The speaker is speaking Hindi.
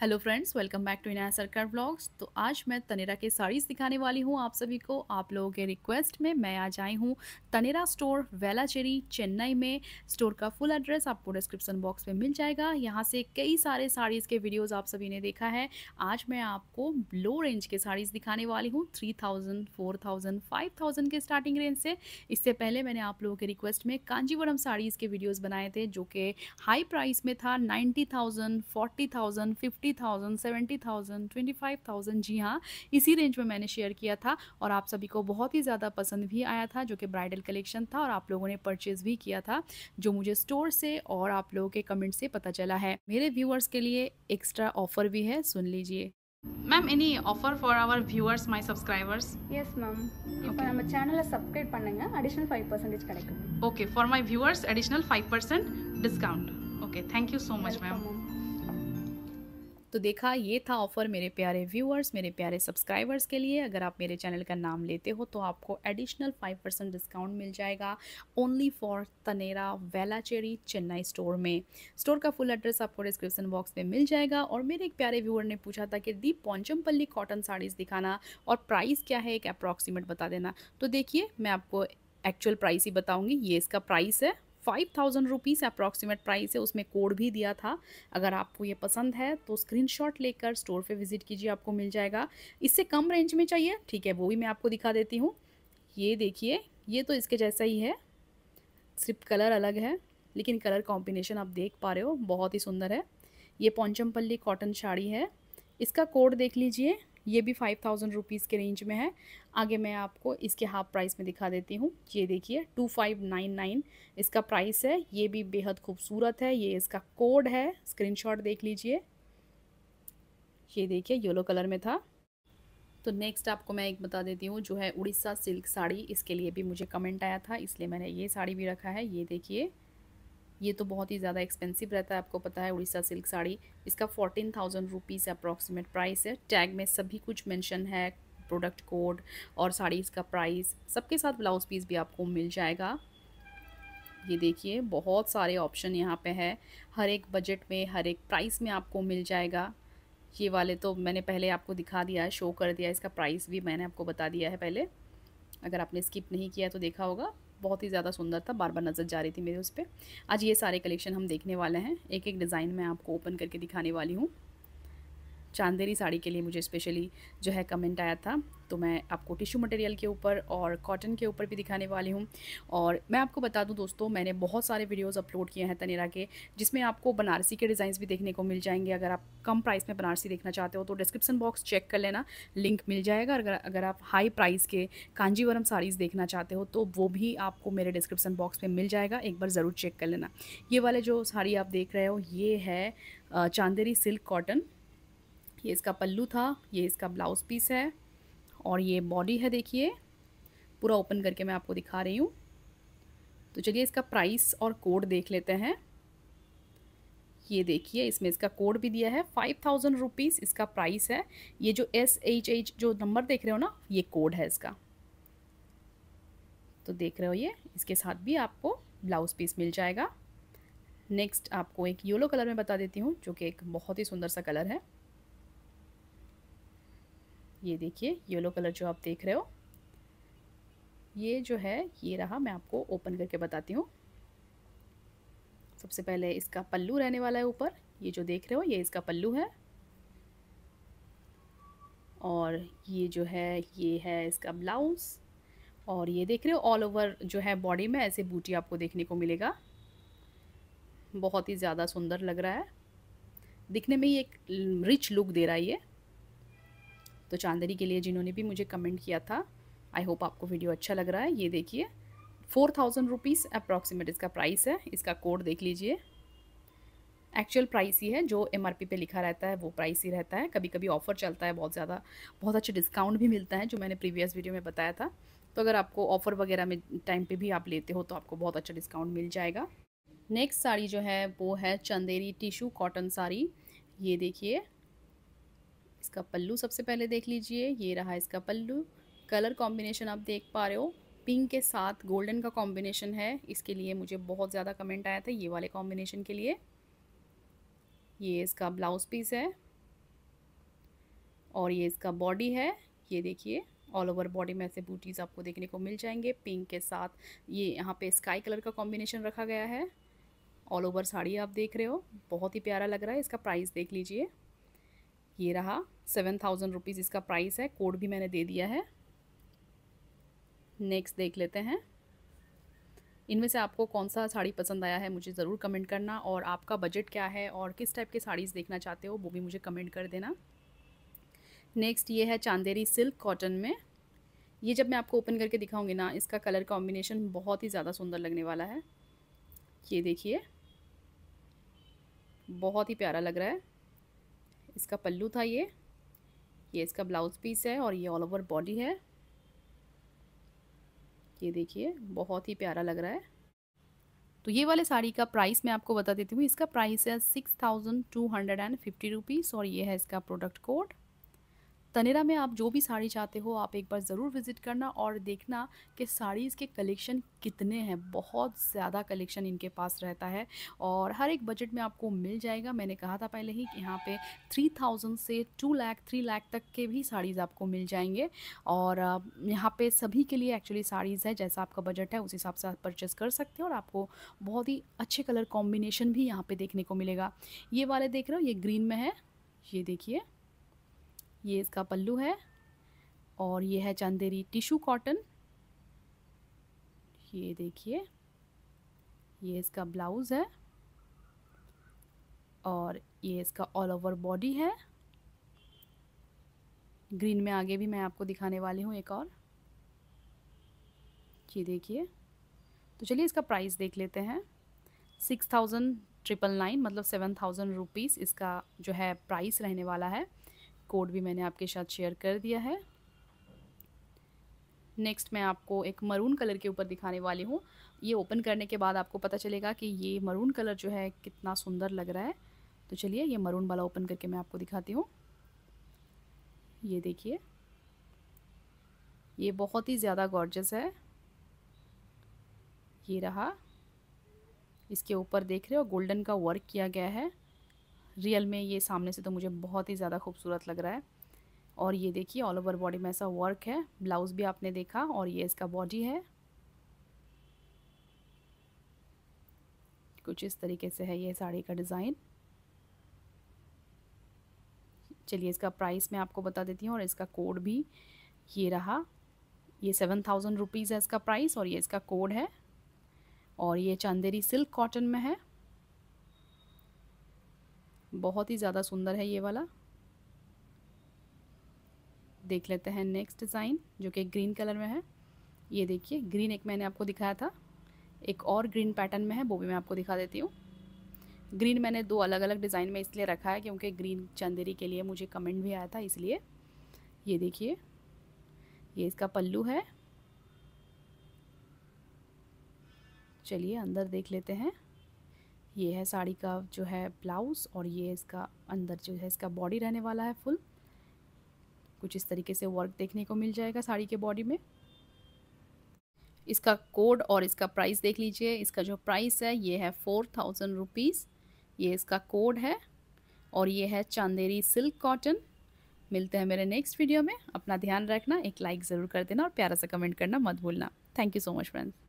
hello friends welcome back to Inaya Sarkar blogs तो आज मैं तनेरा के साड़ीज़ दिखाने वाली हूँ आप सभी को आप लोगों के रिक्वेस्ट में मैं आज आई हूँ तनेरा स्टोर वेलाचेरी चेन्नई में स्टोर का फुल एड्रेस आपको डिस्क्रिप्शन बॉक्स में मिल जाएगा यहाँ से कई सारे साड़ीज़ के वीडियोज़ आप सभी ने देखा है आज मैं आपको लो रेंज के साड़ीज़ दिखाने वाली हूँ three thousand four thousand five thousand के स्टार्टिंग रेंज से इससे पहले मैंने आप लोगों के रिक्वेस्ट में कांजीवरम साड़ीज़ के वीडियोज़ बनाए थे जो कि हाई प्राइस में था ninety thousand forty thousand fifty thirty thousand seventy thousand twenty five thousand जी हाँ इसी रेंज में मैंने शेयर किया था और आप सभी को बहुत ही ज़्यादा पसंद भी आया था जो कि ब्राइडल कलेक्शन था और आप लोगों ने परचेज़ भी किया था जो मुझे स्टोर से और आप लोगों के कमेंट से पता चला है मेरे व्यूअर्स के लिए एक्स्ट्रा ऑफर भी है सुन लीजिए ma'am any offer for our viewers my subscribers yes ma'am இப்போ நம்ம சேனலை சப்ஸ்கிரைப் பண்ணுங்க அடிஷனல் 5% பர்சன்டேஜ் கிடைக்கும் okay for my viewers additional five percent discount okay you so much ma'am तो देखा ये था ऑफ़र मेरे प्यारे व्यूअर्स मेरे प्यारे सब्सक्राइबर्स के लिए अगर आप मेरे चैनल का नाम लेते हो तो आपको एडिशनल फाइव परसेंट डिस्काउंट मिल जाएगा only for Taneira Velachery Chennai store में स्टोर का फुल एड्रेस आपको डिस्क्रिप्शन बॉक्स में मिल जाएगा और मेरे एक प्यारे व्यूअर ने पूछा था कि दी पौचमपल्ली कॉटन साड़ीज़ दिखाना और प्राइस क्या है एक अप्रॉक्सीमेट बता देना तो देखिए मैं आपको एक्चुअल प्राइस ही बताऊँगी ये इसका प्राइस है five thousand rupees approximate price है उसमें कोड भी दिया था अगर आपको ये पसंद है तो स्क्रीनशॉट लेकर स्टोर पे विजिट कीजिए आपको मिल जाएगा इससे कम रेंज में चाहिए ठीक है वो भी मैं आपको दिखा देती हूँ ये देखिए ये तो इसके जैसा ही है सिर्फ कलर अलग है लेकिन कलर कॉम्बिनेशन आप देख पा रहे हो बहुत ही सुंदर है ये पौचमपल्ली कॉटन साड़ी है इसका कोड देख लीजिए ये भी फाइव थाउजेंड रुपीज़ के रेंज में है आगे मैं आपको इसके हाफ प्राइस में दिखा देती हूँ ये देखिए टू फाइव नाइन नाइन इसका प्राइस है ये भी बेहद खूबसूरत है ये इसका कोड है स्क्रीन देख लीजिए ये देखिए येलो कलर में था तो नेक्स्ट आपको मैं एक बता देती हूँ जो है उड़ीसा सिल्क साड़ी इसके लिए भी मुझे कमेंट आया था इसलिए मैंने ये साड़ी भी रखा है ये देखिए ये तो बहुत ही ज़्यादा एक्सपेंसिव रहता है आपको पता है उड़ीसा सिल्क साड़ी इसका fourteen thousand rupees approximate price है टैग में सभी कुछ मेंशन है प्रोडक्ट कोड और साड़ी इसका प्राइस सबके साथ ब्लाउज़ पीस भी आपको मिल जाएगा ये देखिए बहुत सारे ऑप्शन यहाँ पे है हर एक बजट में हर एक प्राइस में आपको मिल जाएगा ये वाले तो मैंने पहले आपको दिखा दिया है शो कर दिया इसका प्राइस भी मैंने आपको बता दिया है पहले अगर आपने स्किप नहीं किया तो देखा होगा बहुत ही ज़्यादा सुंदर था बार बार नज़र जा रही थी मेरे उस पर आज ये सारे कलेक्शन हम देखने वाले हैं एक एक डिज़ाइन मैं आपको ओपन करके दिखाने वाली हूँ चांदेरी साड़ी के लिए मुझे स्पेशली जो है कमेंट आया था तो मैं आपको टिश्यू मटेरियल के ऊपर और कॉटन के ऊपर भी दिखाने वाली हूँ और मैं आपको बता दूँ दोस्तों मैंने बहुत सारे वीडियोस अपलोड किए हैं तनेरा के जिसमें आपको बनारसी के डिज़ाइंस भी देखने को मिल जाएंगे अगर आप कम प्राइस में बनारसी देखना चाहते हो तो डिस्क्रिप्सन बॉक्स चेक कर लेना लिंक मिल जाएगा अगर अगर आप हाई प्राइस के कांजीवरम साड़ीज़ देखना चाहते हो तो वो भी आपको मेरे डिस्क्रिप्सन बॉक्स में मिल जाएगा एक बार ज़रूर चेक कर लेना ये वाले जो साड़ी आप देख रहे हो ये है चांदेरी सिल्क कॉटन ये इसका पल्लू था ये इसका ब्लाउज पीस है और ये बॉडी है देखिए पूरा ओपन करके मैं आपको दिखा रही हूँ तो चलिए इसका प्राइस और कोड देख लेते हैं ये देखिए इसमें इसका कोड भी दिया है फाइव थाउजेंड रुपीज़ इसका प्राइस है ये जो एस एच एच जो नंबर देख रहे हो ना ये कोड है इसका तो देख रहे हो ये इसके साथ भी आपको ब्लाउज पीस मिल जाएगा नेक्स्ट आपको एक येलो कलर में बता देती हूँ जो कि एक बहुत ही सुंदर सा कलर है ये देखिए येलो कलर जो आप देख रहे हो ये जो है ये रहा मैं आपको ओपन करके बताती हूँ सबसे पहले इसका पल्लू रहने वाला है ऊपर ये जो देख रहे हो ये इसका पल्लू है और ये जो है ये है इसका ब्लाउज और ये देख रहे हो ऑल ओवर जो है बॉडी में ऐसे बूटी आपको देखने को मिलेगा बहुत ही ज़्यादा सुंदर लग रहा है दिखने में ये एक रिच लुक दे रहा है ये तो चांदनी के लिए जिन्होंने भी मुझे कमेंट किया था आई होप आपको वीडियो अच्छा लग रहा है ये देखिए फोर थाउजेंड रुपीज़ अप्रॉक्सीमेट इसका प्राइस है इसका कोड देख लीजिए एक्चुअल प्राइस ही है जो एम पे लिखा रहता है वो प्राइस ही रहता है कभी कभी ऑफ़र चलता है बहुत ज़्यादा बहुत अच्छे डिस्काउंट भी मिलता है जो मैंने प्रीवियस वीडियो में बताया था तो अगर आपको ऑफ़र वगैरह में टाइम पे भी आप लेते हो तो आपको बहुत अच्छा डिस्काउंट मिल जाएगा नेक्स्ट साड़ी जो है वो है चंदेरी टिशू कॉटन साड़ी ये देखिए इसका पल्लू सबसे पहले देख लीजिए ये रहा इसका पल्लू कलर कॉम्बिनेशन आप देख पा रहे हो पिंक के साथ गोल्डन का कॉम्बिनेशन है इसके लिए मुझे बहुत ज़्यादा कमेंट आया था ये वाले कॉम्बिनेशन के लिए ये इसका ब्लाउज पीस है और ये इसका बॉडी है ये देखिए ऑल ओवर बॉडी में ऐसे बूटीज़ आपको देखने को मिल जाएंगे पिंक के साथ ये यहाँ पे स्काई कलर का कॉम्बिनेशन रखा गया है ऑल ओवर साड़ी आप देख रहे हो बहुत ही प्यारा लग रहा है इसका प्राइस देख लीजिए ये रहा सेवन थाउजेंड रुपीज़ इसका प्राइस है कोड भी मैंने दे दिया है नेक्स्ट देख लेते हैं इनमें से आपको कौन सा साड़ी पसंद आया है मुझे ज़रूर कमेंट करना और आपका बजट क्या है और किस टाइप के साड़ीज़ देखना चाहते हो वो भी मुझे कमेंट कर देना नेक्स्ट ये है चांदेरी सिल्क कॉटन में ये जब मैं आपको ओपन करके दिखाऊंगी ना इसका कलर कॉम्बिनेशन बहुत ही ज़्यादा सुंदर लगने वाला है ये देखिए बहुत ही प्यारा लग रहा है इसका पल्लू था ये ये इसका ब्लाउज़ पीस है और ये ऑल ओवर बॉडी है ये देखिए बहुत ही प्यारा लग रहा है तो ये वाले साड़ी का प्राइस मैं आपको बता देती हूँ इसका प्राइस है six thousand two hundred and fifty rupees और ये है इसका प्रोडक्ट कोड तनेरा में आप जो भी साड़ी चाहते हो आप एक बार ज़रूर विज़िट करना और देखना कि साड़ीज़ के कलेक्शन कितने हैं बहुत ज़्यादा कलेक्शन इनके पास रहता है और हर एक बजट में आपको मिल जाएगा मैंने कहा था पहले ही कि यहाँ पे थ्री थाउजेंड से टू लाख थ्री लाख तक के भी साड़ीज़ आपको मिल जाएंगे और यहाँ पे सभी के लिए एक्चुअली साड़ीज़ है जैसा आपका बजट है उस हिसाब से आप परचेस कर सकते हो और आपको बहुत ही अच्छे कलर कॉम्बिनेशन भी यहाँ पर देखने को मिलेगा ये वाले देख रहे हो ये ग्रीन में है ये देखिए ये इसका पल्लू है और ये है चंदेरी टिशू कॉटन ये देखिए ये इसका ब्लाउज़ है और ये इसका ऑल ओवर बॉडी है ग्रीन में आगे भी मैं आपको दिखाने वाली हूँ एक और ये देखिए तो चलिए इसका प्राइस देख लेते हैं सिक्स थाउजेंड ट्रिपल नाइन मतलब सेवन थाउजेंड रुपीज़ इसका जो है प्राइस रहने वाला है कोड भी मैंने आपके साथ शेयर कर दिया है नेक्स्ट मैं आपको एक मरून कलर के ऊपर दिखाने वाली हूँ ये ओपन करने के बाद आपको पता चलेगा कि ये मरून कलर जो है कितना सुंदर लग रहा है तो चलिए ये मरून वाला ओपन करके मैं आपको दिखाती हूँ ये देखिए ये बहुत ही ज़्यादा गॉर्जस है ये रहा इसके ऊपर देख रहे हो गोल्डन का वर्क किया गया है रियल में ये सामने से तो मुझे बहुत ही ज़्यादा खूबसूरत लग रहा है और ये देखिए ऑल ओवर बॉडी में ऐसा वर्क है ब्लाउज़ भी आपने देखा और ये इसका बॉडी है कुछ इस तरीके से है ये साड़ी का डिज़ाइन चलिए इसका प्राइस मैं आपको बता देती हूँ और इसका कोड भी ये रहा ये सेवन थाउजेंड रुपीज़ है इसका प्राइस और ये इसका कोड है और ये चांदेरी सिल्क कॉटन में है बहुत ही ज़्यादा सुंदर है ये वाला देख लेते हैं नेक्स्ट डिज़ाइन जो कि ग्रीन कलर में है ये देखिए ग्रीन एक मैंने आपको दिखाया था एक और ग्रीन पैटर्न में है वो भी मैं आपको दिखा देती हूँ ग्रीन मैंने दो अलग अलग डिज़ाइन में इसलिए रखा है क्योंकि ग्रीन चंदेरी के लिए मुझे कमेंट भी आया था इसलिए ये देखिए ये इसका पल्लू है चलिए अंदर देख लेते हैं ये है साड़ी का जो है ब्लाउज़ और ये इसका अंदर जो है इसका बॉडी रहने वाला है फुल कुछ इस तरीके से वर्क देखने को मिल जाएगा साड़ी के बॉडी में इसका कोड और इसका प्राइस देख लीजिए इसका जो प्राइस है ये है फोर थाउजेंड रुपीज़ ये इसका कोड है और ये है चांदेरी सिल्क कॉटन मिलते हैं मेरे नेक्स्ट वीडियो में अपना ध्यान रखना एक लाइक ज़रूर कर देना और प्यारा सा कमेंट करना मत भूलना thank you so much friends